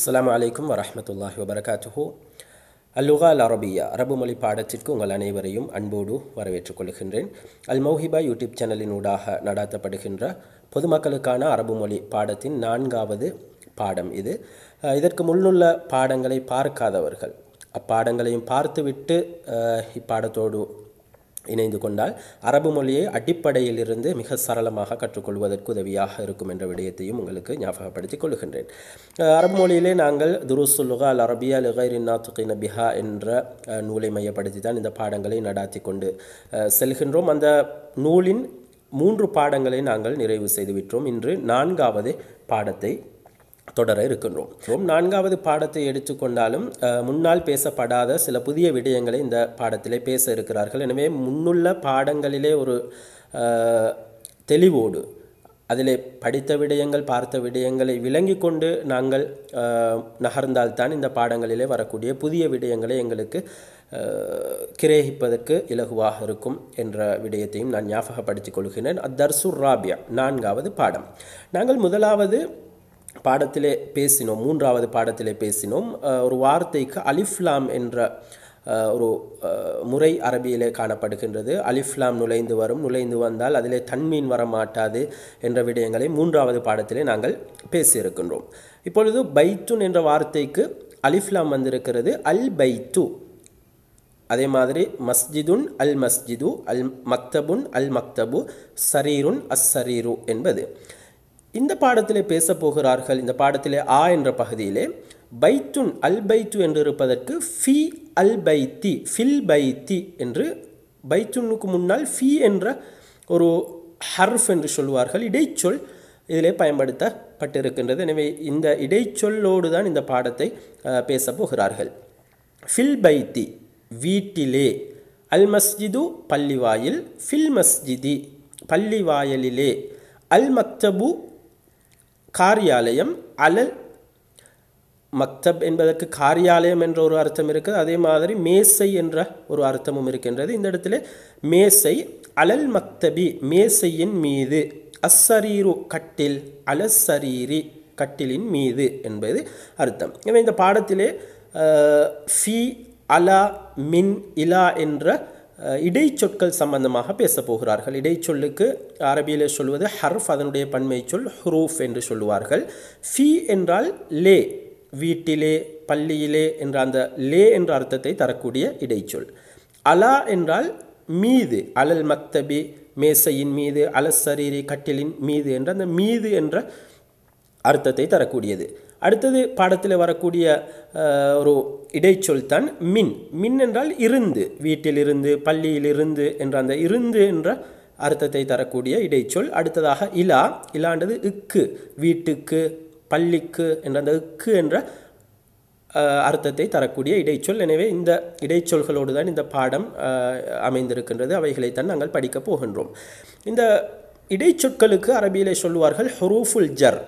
அஸ்லாம் வலைக்கம் வரமத்துல்லாஹி வபரகாத்துஹூ அல்லுகா அல் அரபியா அரபு மொழி பாடத்திற்கு உங்கள் அனைவரையும் அன்போடு வரவேற்றுக் கொள்கின்றேன் அல் மௌஹிபா யூடியூப் சேனலின் ஊடாக நடாத்தப்படுகின்ற பொதுமக்களுக்கான அரபு மொழி பாடத்தின் நான்காவது பாடம் இது இதற்கு முன்னுள்ள பாடங்களை பார்க்காதவர்கள் அப்பாடங்களையும் பார்த்துவிட்டு இப்பாடத்தோடு இணைந்து கொண்டால் அரபு மொழியை அடிப்படையிலிருந்து மிக சரளமாக கற்றுக்கொள்வதற்கு உதவியாக இருக்கும் என்ற விடயத்தையும் உங்களுக்கு ஞாபகப்படுத்திக் கொள்கின்றேன் அரபு மொழியிலே நாங்கள் துருசுலுகா அல் அரபியா லுகைரின் நாத்துகின் பிஹா என்ற நூலை மையப்படுத்தி தான் இந்த பாடங்களை நடாத்தி கொண்டு செல்கின்றோம் அந்த நூலின் மூன்று பாடங்களை நாங்கள் நிறைவு செய்துவிட்டோம் இன்று நான்காவது பாடத்தை தொடர இருக்கின்றோம் ரொம்ப நான்காவது பாடத்தை எடுத்துக்கொண்டாலும் முன்னால் பேசப்படாத சில புதிய விடயங்களை இந்த பாடத்திலே பேச இருக்கிறார்கள் எனவே முன்னுள்ள பாடங்களிலே ஒரு தெளிவோடு அதிலே படித்த விடயங்கள் பார்த்த விடயங்களை விளங்கி கொண்டு நாங்கள் நகர்ந்தால்தான் இந்த பாடங்களிலே வரக்கூடிய புதிய விடயங்களை எங்களுக்கு கிரேகிப்பதற்கு இலகுவாக இருக்கும் என்ற விடயத்தையும் நான் ஞாபகப்படுத்திக் கொள்கிறேன் அத்தர்சு ராபியா நான்காவது பாடம் நாங்கள் முதலாவது பாடத்திலே பேசினோம் மூன்றாவது பாடத்திலே பேசினோம் ஒரு வார்த்தைக்கு அலிஃப்லாம் என்ற ஒரு முறை அரபியிலே காணப்படுகின்றது அலிஃப்லாம் நுழைந்து வரும் நுழைந்து வந்தால் அதிலே தன்மீன் வரமாட்டாது என்ற விடயங்களை மூன்றாவது பாடத்திலே நாங்கள் பேசியிருக்கின்றோம் இப்பொழுது பைத்துன் என்ற வார்த்தைக்கு அலிஃப்லாம் வந்திருக்கிறது அல் பைத்து அதே மாதிரி மஸ்ஜிதுன் அல் மஸ்ஜிது அல் மக்தபுன் அல் மக்தபு சரீருன் அஸ் சரீரு என்பது இந்த பாடத்திலே பேசப்போகிறார்கள் இந்த பாடத்திலே ஆ என்ற பகுதியிலே பைத்துன் அல் பைத்து என்று இருப்பதற்கு ஃபி அல் பைத்தி ஃபில் பைத்தி என்று பைத்துனுக்கு முன்னால் ஃபி என்ற ஒரு ஹர்ஃப் என்று சொல்லுவார்கள் இடைச்சொல் இதிலே பயன்படுத்தப்பட்டிருக்கின்றது எனவே இந்த இடைச்சொல்லோடு தான் இந்த பாடத்தை பேச போகிறார்கள் ஃபில் பைத்தி வீட்டிலே அல் மஸ்ஜிது பள்ளிவாயில் ஃபில் மஸ்ஜிதி பள்ளிவாயலிலே அல் மக்தபு காரியாலயம் அலல் மக்தப் என்பதற்கு காரியாலயம் என்ற ஒரு அர்த்தம் இருக்குது அதே மாதிரி மேசை என்ற ஒரு அர்த்தமும் இருக்கின்றது இந்த இடத்துல மேசை அலல் மக்தபி மேசையின் மீது அஸ்ஸரீரு கட்டில் அலசரீரி கட்டிலின் மீது என்பது அர்த்தம் இவன் இந்த பாடத்திலே ஃபி அலா மின் இலா என்ற இடைச்சொற்கள் சம்பந்தமாக பேச போகிறார்கள் இடைச்சொல்லுக்கு அரபியில் சொல்வது ஹர்ஃப் அதனுடைய பன்மை சொல் ஹுரூஃப் என்று சொல்லுவார்கள் ஃபி என்றால் லே வீட்டிலே பள்ளியிலே என்ற அந்த லே என்ற அர்த்தத்தை தரக்கூடிய இடைச்சொல் அலா என்றால் மீது அலல் மக்தபி மேசையின் மீது அலசரீரி கட்டிலின் மீது என்ற அந்த மீது என்ற அர்த்தத்தை தரக்கூடியது அடுத்தது பாடத்தில் வரக்கூடிய ஒரு இடைச்சொல் தான் மின் மின் என்றால் இருந்து வீட்டிலிருந்து பள்ளியிலிருந்து என்ற அந்த இருந்து என்ற அர்த்தத்தை தரக்கூடிய இடைச்சொல் அடுத்ததாக இலா இலான்றது இக்கு வீட்டுக்கு பள்ளிக்கு என்ற அந்த இக்கு என்ற அர்த்தத்தை தரக்கூடிய இடைச்சொல் எனவே இந்த இடைச்சொல்களோடு தான் இந்த பாடம் அமைந்திருக்கின்றது அவைகளைத்தான் நாங்கள் படிக்கப் போகின்றோம் இந்த இடைச்சொற்களுக்கு அரபியிலே சொல்லுவார்கள் ஹுரூஃபுல் ஜர்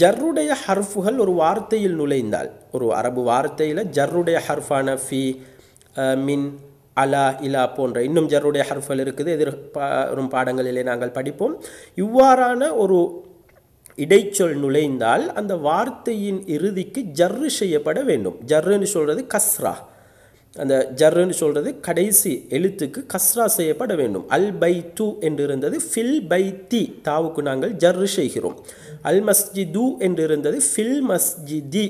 ஜர்ருடைய ஹர்ஃபுகள் ஒரு வார்த்தையில் நுழைந்தால் ஒரு அரபு வார்த்தையில் ஜர்ருடைய ஹர்ஃபான ஃபி மின் அலா இலா போன்ற இன்னும் ஜர்ருடைய ஹர்ஃபல் இருக்குது எதிர் வரும் பாடங்களிலே நாங்கள் படிப்போம் இவ்வாறான ஒரு இடைச்சொல் நுழைந்தால் அந்த வார்த்தையின் இறுதிக்கு ஜர்ரு செய்யப்பட வேண்டும் ஜர்ருன்னு சொல்கிறது கஸ்ரா அந்த ஜர்ன்னு சொல்கிறது கடைசி எழுத்துக்கு கஸ்ரா செய்யப்பட வேண்டும் அல் பை து என்று இருந்தது ஃபில் பை தி தாவுக்கு நாங்கள் ஜர்ரு செய்கிறோம் அல் மஸ்ஜிது என்று இருந்தது ஃபில் மஸ்ஜிதி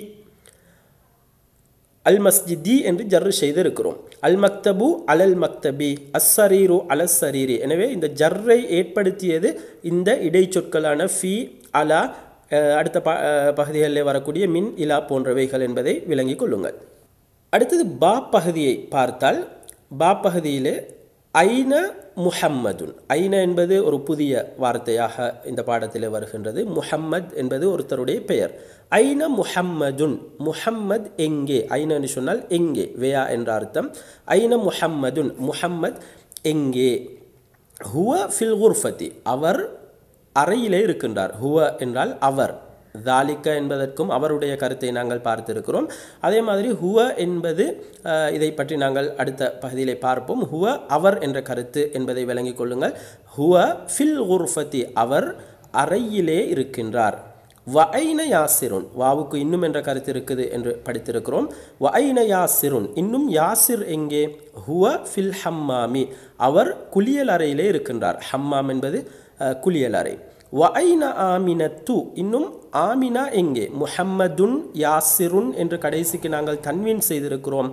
அல் மஸ்ஜிதி என்று ஜர்ரு செய்திருக்கிறோம் அல் மக்தபு அலல் மக்தபி அஸ்ஸரீரு அலஸ் சரீரி எனவே இந்த ஜர்ரை ஏற்படுத்தியது இந்த இடைச்சொற்களான ஃபி அலா அடுத்த ப பகுதிகளில் வரக்கூடிய மின் இலா போன்றவைகள் என்பதை விளங்கிக் கொள்ளுங்கள் அடுத்தது பா பகுதியை பார்த்தால் பா பகுதியில் ஐன முஹம்மதுன் ஐனா என்பது ஒரு புதிய வார்த்தையாக இந்த பாடத்தில் வருகின்றது முஹம்மத் என்பது ஒருத்தருடைய பெயர் ஐன முஹம்மதுன் முஹம்மத் எங்கே ஐனன்னு சொன்னால் எங்கே வேயா என்ற அர்த்தம் ஐன முஹம்மதுன் முஹம்மத் எங்கே ஹுவ ஃபில் குர்ஃபதி அவர் அறையிலே இருக்கின்றார் ஹுவ என்றால் அவர் தாலிக்க என்பதற்கும் அவருடைய கருத்தை நாங்கள் பார்த்திருக்கிறோம் அதே மாதிரி ஹுவ என்பது இதை பற்றி நாங்கள் அடுத்த பகுதியிலே பார்ப்போம் ஹுவ அவர் என்ற கருத்து என்பதை விளங்கிக் கொள்ளுங்கள் ஹுவ ஃபில் உர்ஃபதி அவர் அறையிலே இருக்கின்றார் வஐன சிறுன் வாவுக்கு இன்னும் என்ற கருத்து இருக்குது என்று படித்திருக்கிறோம் வஐன சிறுன் இன்னும் யாசிர் எங்கே ஹுவ ஃபில் ஹம்மாமி அவர் குளியல் அறையிலே இருக்கின்றார் ஹம்மாம் என்பது குளியல் அறை வஐனா ஆமின து இன்னும் ஆமினா எங்கே முஹம்மதுன் யாசிருன் என்று கடைசிக்கு நாங்கள் கன்வீன் செய்திருக்கிறோம்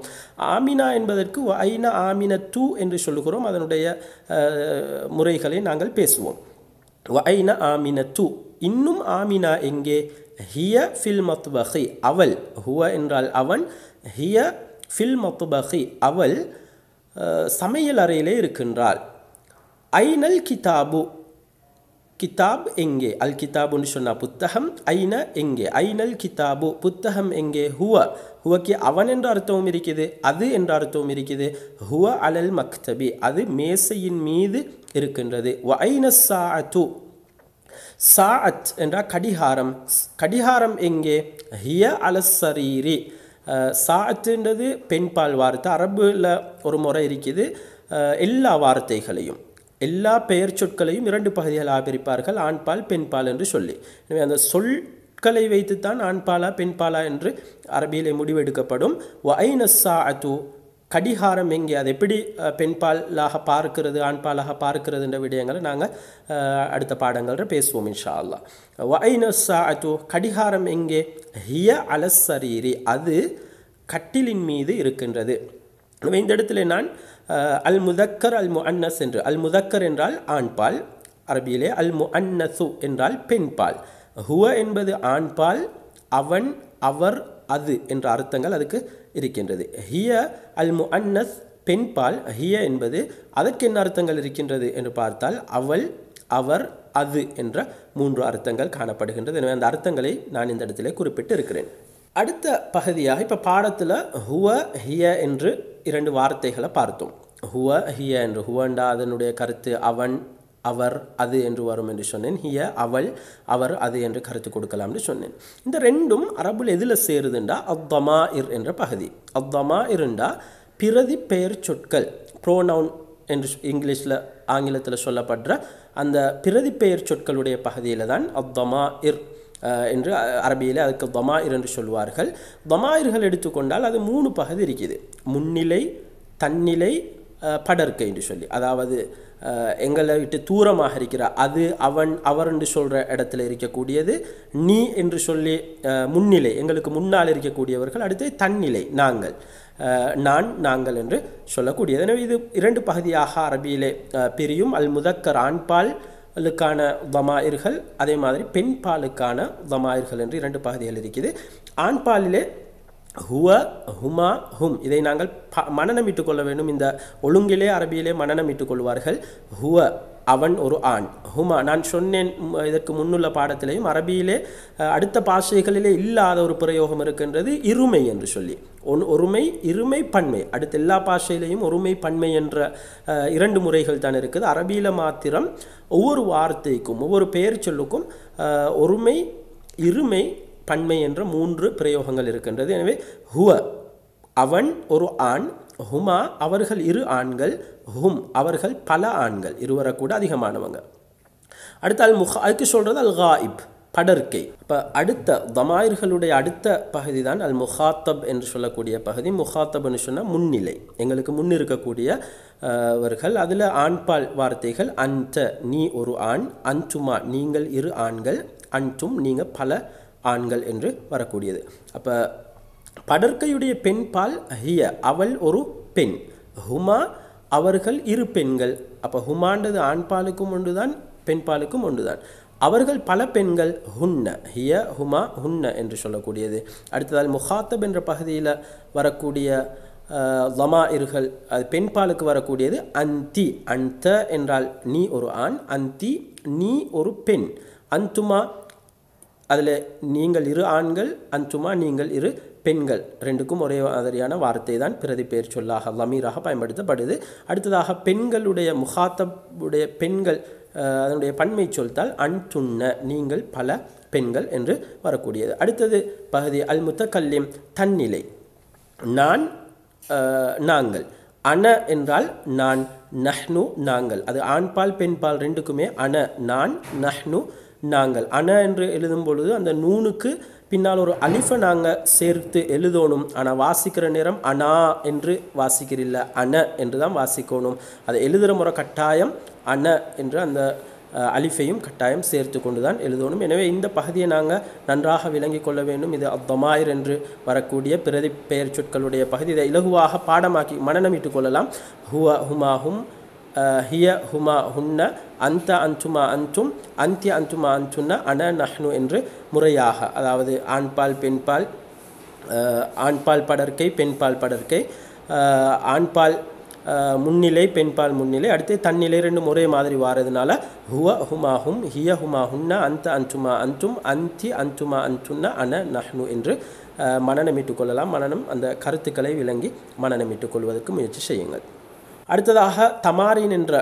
ஆமினா என்பதற்கு வஐனா ஆமின து என்று சொல்லுகிறோம் அதனுடைய முறைகளை நாங்கள் பேசுவோம் வஐனா ஆமின து இன்னும் ஆமினா எங்கே ஹிய ஃபில் மத்பஹி அவள் ஹுவ என்றால் அவன் ஹிய ஃபில் மத்பஹி அவள் சமையல் அறையிலே இருக்கின்றாள் ஐனல் கிதாபு கிதாப் எங்கே அல் கிதாபு சொன்னால் புத்தகம் ஐன எங்கே ஐனல் கிதாபு புத்தகம் எங்கே ஹுவ ஹுவக்கு அவன் என்ற அர்த்தமும் இருக்குது அது என்ற அர்த்தமும் இருக்குது ஹுவ அலல் மக்தபி அது மேசையின் மீது இருக்கின்றது வ ஐன சா அத்து சா அத் என்றால் கடிகாரம் கடிகாரம் எங்கே ஹிய அலசரீரி சாத்துன்றது பெண்பால் வார்த்தை அரபில் ஒரு முறை இருக்குது எல்லா வார்த்தைகளையும் எல்லா பெயர் சொற்களையும் இரண்டு பகுதிகள் ஆபரிப்பார்கள் ஆண்பால் பெண்பால் என்று சொல்லி எனவே அந்த சொல் கலை வைத்துத்தான் ஆண்பாலா பெண்பாலா என்று அரபியிலே முடிவெடுக்கப்படும் ஒய்னஸ்ஸா அது கடிகாரம் எங்கே அது எப்படி பெண்பாலாக பார்க்கிறது ஆண்பாலாக என்ற விடயங்களை நாங்கள் அடுத்த பாடங்களில் பேசுவோம் இன்ஷா அல்லா ஒய்னஸ்ஸா அது கடிகாரம் எங்கே ஹிய அலசரீரி அது கட்டிலின் மீது இருக்கின்றது இந்த இடத்துல நான் அல் முதக்கர் அல் மு அன்னஸ் என்று அல் முதக்கர் என்றால் ஆண்பால் அரபியிலே அல் மு அன்னசு என்றால் பெண்பால் ஹுவ என்பது ஆண்பால் அவன் அவர் அது என்ற அர்த்தங்கள் அதுக்கு இருக்கின்றது ஹிய அல் மு அன்னஸ் பெண்பால் ஹிய என்பது அதற்கு என்ன அர்த்தங்கள் இருக்கின்றது என்று பார்த்தால் அவள் அவர் அது என்ற மூன்று அர்த்தங்கள் காணப்படுகின்றது எனவே அந்த அர்த்தங்களை நான் இந்த இடத்திலே குறிப்பிட்டு இருக்கிறேன் அடுத்த பகுதியாக இப்போ பாடத்தில் ஹுவ ஹிய என்று இரண்டு வார்த்தைகளை பார்த்தோம் ஹுவ ஹிய என்று ஹுவண்டா அதனுடைய கருத்து அவன் அவர் அது என்று வரும் என்று சொன்னேன் ஹிய அவள் அவர் அது என்று கருத்து கொடுக்கலாம்னு சொன்னேன் இந்த ரெண்டும் அரபுல் எதில் சேருதுண்டா அத்தமா இர் என்ற பகுதி அத்தமா இருண்டா பிரதி பெயர் சொற்கள் ப்ரோனவுன் என்று இங்கிலீஷில் ஆங்கிலத்தில் சொல்லப்படுற அந்த பிரதி பெயர் சொற்களுடைய பகுதியில் தான் அத்தமா இர் என்று அரபியில் அதுக்கு தமாயிர் என்று சொல்வார்கள் தமாயிர்கள் எடுத்துக்கொண்டால் அது மூணு பகுதி இருக்குது முன்னிலை தன்னிலை படர்க்கை என்று சொல்லி அதாவது எங்களை விட்டு தூரமாக இருக்கிற அது அவன் அவர் என்று சொல்கிற இடத்துல இருக்கக்கூடியது நீ என்று சொல்லி முன்னிலை எங்களுக்கு முன்னால் இருக்கக்கூடியவர்கள் அடுத்து தன்னிலை நாங்கள் நான் நாங்கள் என்று சொல்லக்கூடியது எனவே இது இரண்டு பகுதியாக அரபியிலே பிரியும் அல் முதக்கர் ஆண்பால் ளுக்கான வமாயிர்கள் அதே மாதிரி பெண்பாலுக்கான வமாயிர்கள் என்று இரண்டு பகுதிகள் இருக்குது ஆண்பாலிலே ஹுவ ஹுமா ஹும் இதை நாங்கள் ப மனநமிட்டுக் கொள்ள வேண்டும் இந்த ஒழுங்கிலே அரபியிலே மனநமிட்டுக் இட்டுக்கொள்வார்கள் ஹுவ அவன் ஒரு ஆண் ஹுமா நான் சொன்னேன் இதற்கு முன்னுள்ள பாடத்திலேயும் அரபியிலே அடுத்த பாஷைகளிலே இல்லாத ஒரு பிரயோகம் இருக்கின்றது இருமை என்று சொல்லி ஒன் ஒருமை இருமை பன்மை அடுத்த எல்லா பாஷையிலையும் ஒருமை பன்மை என்ற இரண்டு முறைகள் தான் இருக்குது அரபியில் மாத்திரம் ஒவ்வொரு வார்த்தைக்கும் ஒவ்வொரு பெயர் சொல்லுக்கும் ஒருமை இருமை பன்மை என்ற மூன்று பிரயோகங்கள் இருக்கின்றது எனவே ஹுவ அவன் ஒரு ஆண் ஹுமா அவர்கள் இரு ஆண்கள் ஹும் அவர்கள் பல ஆண்கள் இருவரை கூட அதிகமானவங்க அடுத்த அல் முஹா அதுக்கு சொல்கிறது அல் ஹாயிப் படற்கை இப்போ அடுத்த தமாயர்களுடைய அடுத்த பகுதி தான் அல் முஹாத்தப் என்று சொல்லக்கூடிய பகுதி முஹாத்தப்னு சொன்னால் முன்னிலை எங்களுக்கு முன் இருக்கக்கூடிய வர்கள் அதில் ஆண்பால் வார்த்தைகள் அன்ட நீ ஒரு ஆண் அன்ட்டுமா நீங்கள் இரு ஆண்கள் அன்டும் நீங்கள் பல ஆண்கள் என்று வரக்கூடியது அப்போ படற்கையுடைய பெண் பால் ஹிய அவள் ஒரு பெண் ஹுமா அவர்கள் இரு பெண்கள் அப்போ ஹுமாண்டது ஆண் பாலுக்கும் ஒன்று தான் பெண் பாலுக்கும் ஒன்று தான் அவர்கள் பல பெண்கள் ஹுன்ன ஹிய ஹுமா ஹுன்ன என்று சொல்லக்கூடியது அடுத்ததால் முஹாத்தப் என்ற பகுதியில் வரக்கூடிய லமா இருகள் அது பெண் பாலுக்கு வரக்கூடியது அந்தி அந்த என்றால் நீ ஒரு ஆண் அந்தி நீ ஒரு பெண் அந்துமா அதில் நீங்கள் இரு ஆண்கள் அன் சும்மா நீங்கள் இரு பெண்கள் ரெண்டுக்கும் ஒரே மாதிரியான வார்த்தை தான் பிரதி பெயர் சொல்லாக லமீராக பயன்படுத்தப்படுது அடுத்ததாக பெண்களுடைய முகாத்தபுடைய பெண்கள் அதனுடைய பன்மை சொல்தால் அன் நீங்கள் பல பெண்கள் என்று வரக்கூடியது அடுத்தது பகுதி அல் முத்தக்கல்யம் தன்னிலை நான் நாங்கள் அன என்றால் நான் நஹ்னு நாங்கள் அது ஆண்பால் பெண்பால் ரெண்டுக்குமே அன நான் நஹ்னு நாங்கள் அண என்று எழுதும் பொழுது அந்த நூனுக்கு பின்னால் ஒரு அலிஃபை நாங்கள் சேர்த்து எழுதணும் ஆனால் வாசிக்கிற நேரம் அனா என்று வாசிக்கிறதில்ல அன என்று தான் வாசிக்கணும் அதை எழுதுகிற முறை கட்டாயம் அன என்று அந்த அலிஃபையும் கட்டாயம் சேர்த்து கொண்டு தான் எழுதணும் எனவே இந்த பகுதியை நாங்கள் நன்றாக விளங்கி கொள்ள வேண்டும் இது அப்தமாயிர் என்று வரக்கூடிய பிரதி பெயர் சொற்களுடைய பகுதி இதை இலகுவாக பாடமாக்கி மனநமிட்டு கொள்ளலாம் ஹுவ ஹுமாஹும் ஹிய ஹுமா ஹுன்ன அந்த அந்துமா அந்தும் அந்திய அந்துமா அந்துன்னா அன நஹ்னு என்று முறையாக அதாவது ஆண்பால் பெண்பால் ஆண்பால் படற்கை பெண்பால் படற்கை ஆண்பால் முன்னிலை பெண்பால் முன்னிலை அடுத்து தன்னிலை ரெண்டு முறை மாதிரி வாரதுனால ஹுவ ஹுமாஹும் ஹிய ஹுன்ன அந்த அந்துமா அந்தும் அந்தி அந்துமா அந்துன்னா அன நஹ்னு என்று மனநமிட்டுக் கொள்ளலாம் மனநம் அந்த கருத்துக்களை விளங்கி மனநமிட்டுக் கொள்வதற்கு முயற்சி செய்யுங்கள் அடுத்ததாக தமாரின் என்ற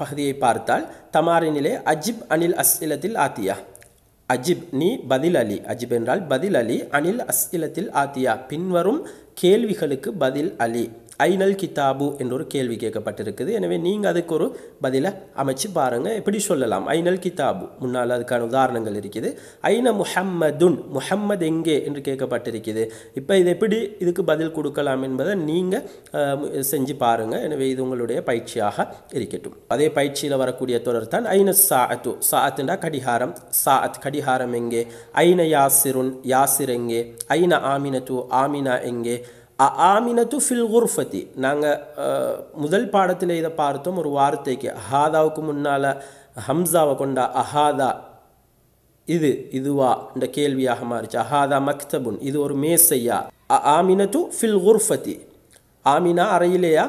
பகுதியை பார்த்தால் தமாரினிலே அஜிப் அனில் அஸ் ஆத்தியா அஜிப் நீ பதில் அலி அஜிப் என்றால் பதில் அலி அனில் அஸ் ஆத்தியா பின்வரும் கேள்விகளுக்கு பதில் அலி ஐனல் கிதாபு என்ற ஒரு கேள்வி கேட்கப்பட்டிருக்குது எனவே நீங்கள் அதுக்கு ஒரு பதிலை அமைச்சு பாருங்கள் எப்படி சொல்லலாம் ஐநல் கிதாபு முன்னால் அதுக்கான உதாரணங்கள் இருக்குது ஐன முஹம்மதுன் முஹம்மது எங்கே என்று கேட்கப்பட்டிருக்குது இப்போ இது எப்படி இதுக்கு பதில் கொடுக்கலாம் என்பதை நீங்கள் செஞ்சு பாருங்கள் எனவே இது உங்களுடைய பயிற்சியாக இருக்கட்டும் அதே பயிற்சியில் வரக்கூடிய தொடர் தான் ஐன சாத்து சாத்துண்டா கடிகாரம் சாத் கடிகாரம் எங்கே ஐன யாசிருன் யாசிர் எங்கே ஐன ஆமினத்து ஆமினா எங்கே அ ஆமினத்து ஃபில் குர்ஃபத்தி நாங்கள் முதல் பாடத்தில் இதை பார்த்தோம் ஒரு வார்த்தைக்கு அஹாதாவுக்கு முன்னால் ஹம்சாவை கொண்டா அஹாதா இது இதுவா இந்த கேள்வியாக மாறிச்சு அஹாதா மக்தபுன் இது ஒரு மேசையா அ ஆமினத்து ஃபில் குர்ஃபத்தி ஆமினா அறையிலேயா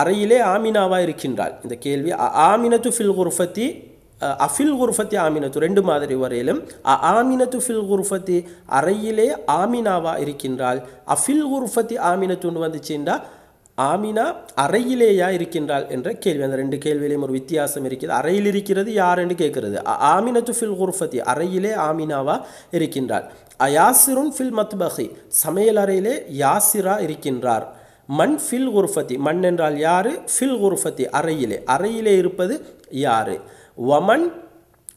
அறையிலே ஆமினாவாக இருக்கின்றாள் இந்த கேள்வி அ ஆமினத்து ஃபில் குர்ஃபத்தி அஃபில் குர்ஃபத்தி ஆமினத்து ரெண்டு மாதிரி வரையிலும் ஆமினத்து ஃபில் குர்ஃபத்தி அறையிலே ஆமினாவா இருக்கின்றால் அஃபில் குர்ஃபத்தி ஆமினத்துன்னு வந்துச்சுண்டா ஆமினா அறையிலேயா இருக்கின்றாள் என்ற கேள்வி அந்த ரெண்டு கேள்வியிலையும் ஒரு வித்தியாசம் இருக்கிறது அறையில் இருக்கிறது யாருன்னு கேட்கிறது ஆமினத்து ஃபில் குர்ஃபத்தி அறையிலே ஆமினாவா இருக்கின்றாள் அயாசிருன் ஃபில் மத்பஹி சமையல் அறையிலே யாசிரா இருக்கின்றார் மண் ஃபில் குர்ஃபத்தி மண் என்றால் யாரு ஃபில் குர்ஃபத்தி அறையிலே அறையிலே இருப்பது யாரு ஒமன்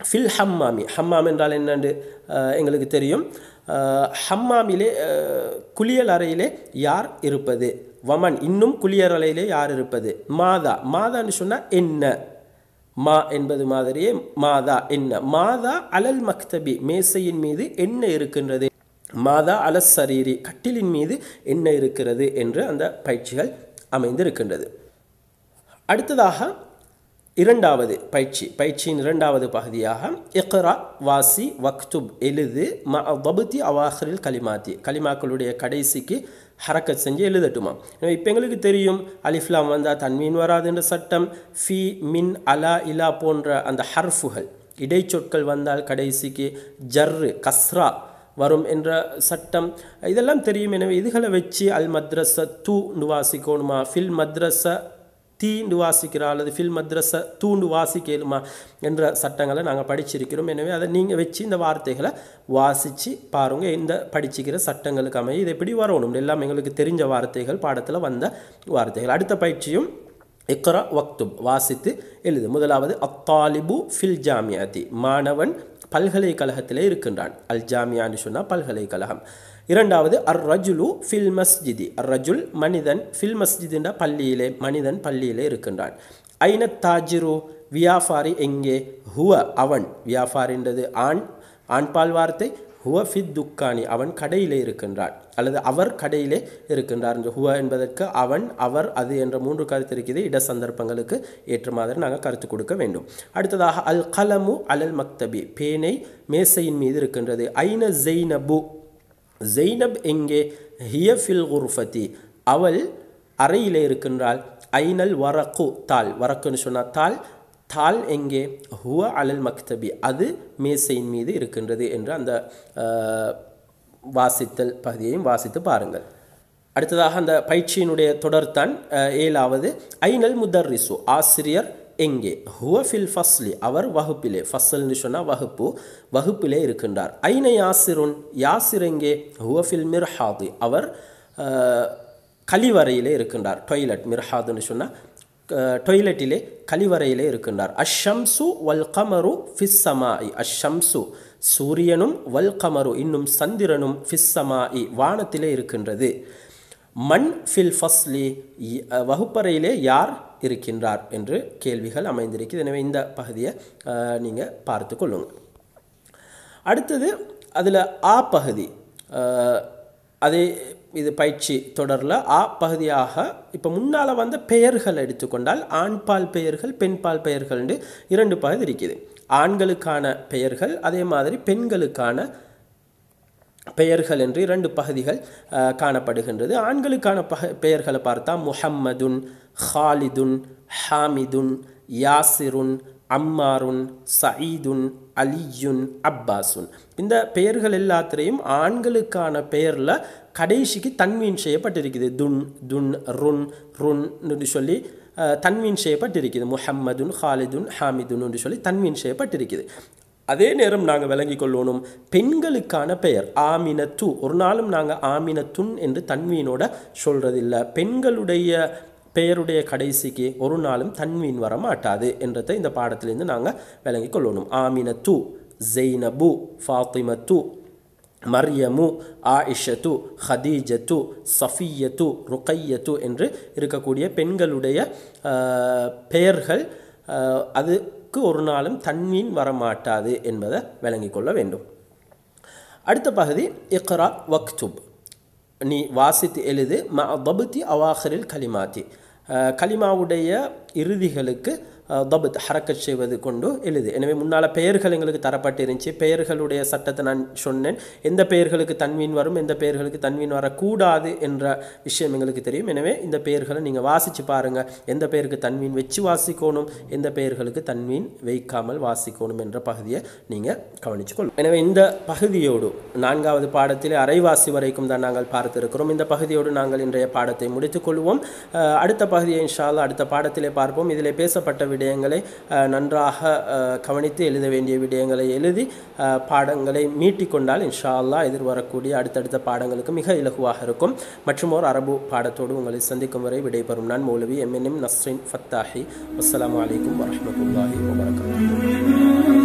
ஃபில் ஹம்மாமி ஹம்மாம் என்றால் என்னென்று எங்களுக்கு தெரியும் ஹம்மாமிலே குளியல் அறையிலே யார் இருப்பது வமன் இன்னும் குளியல் அறையிலே யார் இருப்பது மாதா மாதான்னு சொன்னால் என்ன மா என்பது மாதிரியே மாதா என்ன மாதா அலல் மக்தபி மேசையின் மீது என்ன இருக்கின்றது மாதா அலஸ் சரீரி கட்டிலின் மீது என்ன இருக்கிறது என்று அந்த பயிற்சிகள் அமைந்திருக்கின்றது அடுத்ததாக இரண்டாவது பயிற்சி பயிற்சியின் இரண்டாவது பகுதியாக இக்ரா வாசி வக்துப் எழுது ம பபுத்தி அவாஹரில் கலிமாத்தி கலிமாக்களுடைய கடைசிக்கு ஹரக்கத் செஞ்சு எழுதட்டுமா எனவே இப்போ எங்களுக்கு தெரியும் அலிஃப்லாம் வந்தால் தன்மீன் வராதுன்ற சட்டம் ஃபி மின் அலா இலா போன்ற அந்த ஹர்ஃபுகள் இடைச்சொற்கள் வந்தால் கடைசிக்கு ஜர்ரு கஸ்ரா வரும் என்ற சட்டம் இதெல்லாம் தெரியும் எனவே இதுகளை வச்சு அல் மத்ரஸ தூ வாசிக்கோணுமா ஃபில் மத்ரஸ தீண்டு வாசிக்கிறா அல்லது ஃபில் மத்ரஸ தூண்டு வாசிக்கலுமா என்ற சட்டங்களை நாங்கள் படிச்சிருக்கிறோம் எனவே அதை நீங்கள் வச்சு இந்த வார்த்தைகளை வாசித்து பாருங்கள் இந்த படிச்சுக்கிற சட்டங்களுக்கு அமைய இது எப்படி வரணும் எல்லாம் எங்களுக்கு தெரிஞ்ச வார்த்தைகள் பாடத்தில் வந்த வார்த்தைகள் அடுத்த பயிற்சியும் இக்ரா வக்தும் வாசித்து எழுது முதலாவது அத்தாலிபு ஃபில் ஜாமியாதி மாணவன் பல்கலைக்கழகத்திலே இருக்கின்றான் அல் ஜாமியான்னு சொன்னால் பல்கலைக்கழகம் இரண்டாவது அர் ரஜுலு ஃபில் மஸ்ஜிதி அர் ரஜுல் மனிதன் ஃபில் மஸ்ஜிதுன்ற பள்ளியிலே மனிதன் பள்ளியிலே இருக்கின்றான் ஐன தாஜிரு வியாபாரி எங்கே ஹுவ அவன் வியாபாரின்றது ஆண் ஆண்பால் வார்த்தை ஹுவ ஃபித் துக்கானி அவன் கடையிலே இருக்கின்றான் அல்லது அவர் கடையிலே இருக்கின்றார் என்று ஹுவ என்பதற்கு அவன் அவர் அது என்ற மூன்று கருத்து இருக்கிறது இட சந்தர்ப்பங்களுக்கு ஏற்ற மாதிரி நாங்கள் கருத்து கொடுக்க வேண்டும் அடுத்ததாக அல் கலமு அலல் மக்தபி பேனை மேசையின் மீது இருக்கின்றது ஐன ஜெய்னபு ஜெய்னப் எங்கே ஹியஃபில் குர்ஃபதி அவள் அறையிலே இருக்கின்றாள் ஐனல் வரக்கு தாள் வரக்குன்னு சொன்னால் தாள் தால் எங்கே ஹுவ அலல் மக்தபி அது மேசையின் மீது இருக்கின்றது என்று அந்த வாசித்தல் பகுதியையும் வாசித்து பாருங்கள் அடுத்ததாக அந்த பயிற்சியினுடைய தொடர்தான் ஏழாவது ஐநல் முதர்ரிசு ஆசிரியர் எங்கே ஹுவ ஃபில் ஃபஸ்லி அவர் வகுப்பிலே ஃபஸ்ல்னு சொன்னால் வகுப்பு வகுப்பிலே இருக்கின்றார் ஐன யாசிருன் யாசிர் எங்கே ஹுவ ஃபில் மிர்ஹாதி அவர் கழிவறையிலே இருக்கின்றார் டொய்லெட் மிர்ஹாதுன்னு சொன்னால் டொய்லெட்டிலே கழிவறையிலே இருக்கின்றார் அஷம்சு வல் கமரு ஃபிஸ்ஸமாயி அஷம்சு சூரியனும் வல் கமரு இன்னும் சந்திரனும் ஃபிஸ்ஸமாயி வானத்திலே இருக்கின்றது மண் ஃபில் ஃபஸ்லி வகுப்பறையிலே யார் இருக்கின்றார் என்று கேள்விகள் அமைந்திருக்கிறது எனவே இந்த பகுதியை நீங்கள் பார்த்து கொள்ளுங்கள் அடுத்தது அதில் ஆ பகுதி அதை இது பயிற்சி தொடரில் ஆ பகுதியாக இப்போ முன்னால் வந்த பெயர்கள் எடுத்துக்கொண்டால் ஆண்பால் பெயர்கள் பெண்பால் பெயர்கள் இரண்டு பகுதி இருக்குது ஆண்களுக்கான பெயர்கள் அதே மாதிரி பெண்களுக்கான பெயர்கள் என்று இரண்டு பகுதிகள் காணப்படுகின்றது ஆண்களுக்கான பக பெயர்களை பார்த்தா முஹம்மதுன் ஹாலிதுன் ஹாமிதுன் யாசிருன் அம்மாருன் சயீதுன் அலியுன் அப்பாசுன் இந்த பெயர்கள் எல்லாத்திலையும் ஆண்களுக்கான பெயரில் கடைசிக்கு தன்மீன் செய்யப்பட்டிருக்குது துன் துன் ருன் ருன்னு சொல்லி தன்மீன் செய்யப்பட்டிருக்குது முஹம்மதுன் ஹாலிதுன் ஹாமிதுன்னு சொல்லி தன்மீன் செய்யப்பட்டிருக்குது அதே நேரம் நாங்கள் விளங்கி கொள்ளணும் பெண்களுக்கான பெயர் ஆமினத்து ஒரு நாளும் நாங்கள் ஆமினத்துன் என்று தன்மீனோட சொல்கிறதில்ல பெண்களுடைய பெயருடைய கடைசிக்கு ஒரு நாளும் தன்மீன் வர மாட்டாது என்றதை இந்த பாடத்திலேருந்து நாங்கள் விளங்கி கொள்ளணும் ஆமின ஜெய்னபு ஃபாத்திமத்து மரியமு ஆயிஷத்து ஹதீஜத்து சஃபியத்து ருக்கையத்து என்று இருக்கக்கூடிய பெண்களுடைய பெயர்கள் அதுக்கு ஒரு நாளும் தன்மீன் வரமாட்டாது என்பதை விளங்கி கொள்ள வேண்டும் அடுத்த பகுதி இக்ரா வக்துப் நீ வாசித்து எழுது மபுத்தி அவாஹரில் கலிமாத்தி கலிமாவுடைய இறுதிகளுக்கு தபத் ஹரக்கச் செய்வது கொண்டு எழுது எனவே முன்னால் பெயர்கள் எங்களுக்கு தரப்பட்டிருந்துச்சு பெயர்களுடைய சட்டத்தை நான் சொன்னேன் எந்த பெயர்களுக்கு தன்வீன் வரும் எந்த பெயர்களுக்கு தன்வீன் வரக்கூடாது என்ற விஷயம் எங்களுக்கு தெரியும் எனவே இந்த பெயர்களை நீங்கள் வாசித்து பாருங்கள் எந்த பெயருக்கு தன்வீன் வச்சு வாசிக்கணும் எந்த பெயர்களுக்கு தன்வீன் வைக்காமல் வாசிக்கணும் என்ற பகுதியை நீங்கள் கவனிச்சுக்கொள்ளும் எனவே இந்த பகுதியோடு நான்காவது பாடத்தில் அரைவாசி வரைக்கும் தான் நாங்கள் பார்த்திருக்கிறோம் இந்த பகுதியோடு நாங்கள் இன்றைய பாடத்தை முடித்துக்கொள்வோம் அடுத்த பகுதியை இன்ஷால் அடுத்த பாடத்திலே பார்ப்போம் இதில் பேசப்பட்ட விடயங்களை நன்றாக கவனித்து எழுத வேண்டிய விடயங்களை எழுதி பாடங்களை மீட்டிக்கொண்டால் இன்ஷா அல்லா எதிர்வரக்கூடிய அடுத்தடுத்த பாடங்களுக்கு மிக இலகுவாக இருக்கும் மற்றும் ஒரு அரபு பாடத்தோடு உங்களை சந்திக்கும் வரை விடைபெறும் நான் மௌலவி எம்என்எம் நஸ்ரின் ஃபத்தாஹி அஸ்லாம் வலைக்கம் வரமத்துல்லாஹி வபரகாத்து